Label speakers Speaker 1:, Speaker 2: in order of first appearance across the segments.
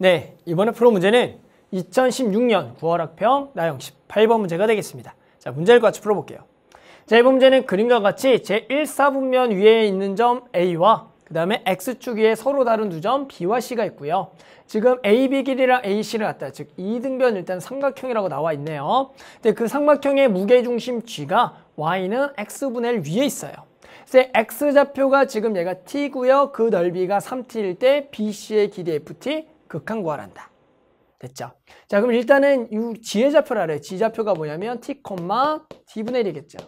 Speaker 1: 네, 이번에 프로 문제는 2016년 9월 학평 나영 18번 문제가 되겠습니다. 자, 문제를 같이 풀어볼게요. 자, 이번 문제는 그림과 같이 제1사분면 위에 있는 점 A와 그 다음에 X축 위에 서로 다른 두 점 B와 C가 있고요. 지금 AB 길이랑 AC를 갖다 즉2등변 일단 삼각형이라고 나와 있네요. 근데 그 삼각형의 무게중심 G가 Y는 X분의 1 위에 있어요. 그래서 X좌표가 지금 얘가 T고요. 그 넓이가 3T일 때 BC의 길이 FT, 극한구하란다. 됐죠? 자, 그럼 일단은 이 지혜좌표를 알아요. 지좌표가 뭐냐면 t, t분의 1이겠죠.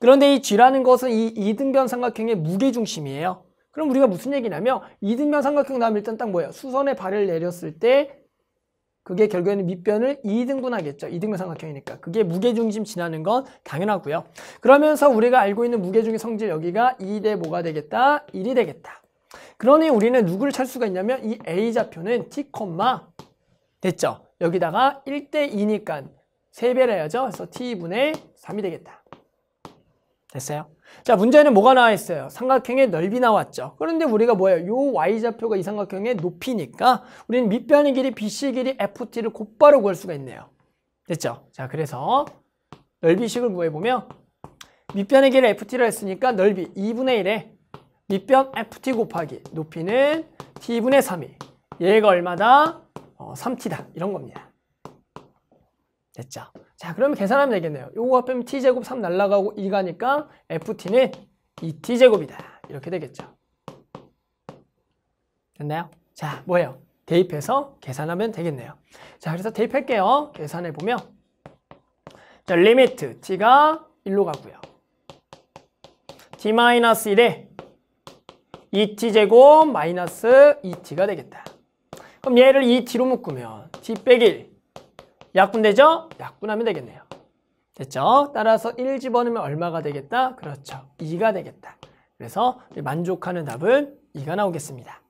Speaker 1: 그런데 이 g라는 것은 이 이등변 삼각형의 무게중심이에요. 그럼 우리가 무슨 얘기냐면 이등변 삼각형 나오면 일단 딱 뭐예요? 수선의 발을 내렸을 때 그게 결국에는 밑변을 2등분하겠죠. 2등변 삼각형이니까. 그게 무게중심 지나는 건 당연하고요. 그러면서 우리가 알고 있는 무게중의 성질 여기가 2대 뭐가 되겠다? 1이 되겠다. 그러니 우리는 누구를 찾을 수가 있냐면 이 A좌표는 T, 됐죠. 여기다가 1대 2니까 3배라 해야죠. 그래서 T분의 3이 되겠다. 됐어요? 자 문제는 뭐가 나와 있어요? 삼각형의 넓이 나왔죠. 그런데 우리가 뭐예요? 요 Y좌표가 이 삼각형의 높이니까 우리는 밑변의 길이 BC 길이 FT를 곧바로 구할 수가 있네요. 됐죠? 자 그래서 넓이식을 구해보면 밑변의 길이 FT를 했으니까 넓이 2분의 1에 밑변 ft 곱하기 높이는 t분의 3이 얘가 얼마다? 어, 3t다 이런 겁니다. 됐죠? 자 그러면 계산하면 되겠네요. 요거 빼면 t제곱 3 날라가고 2가니까 ft는 2t제곱이다. 이렇게 되겠죠. 됐나요? 자 뭐예요? 대입해서 계산하면 되겠네요. 자 그래서 대입할게요. 계산해보면 자 리미트 t가 1로 가고요. t-1에 2t제곱 마이너스 2t가 되겠다. 그럼 얘를 2t로 묶으면 t 빼기 약분되죠? 약분하면 되겠네요. 됐죠? 따라서 1 집어넣으면 얼마가 되겠다? 그렇죠. 2가 되겠다. 그래서 만족하는 답은 2가 나오겠습니다.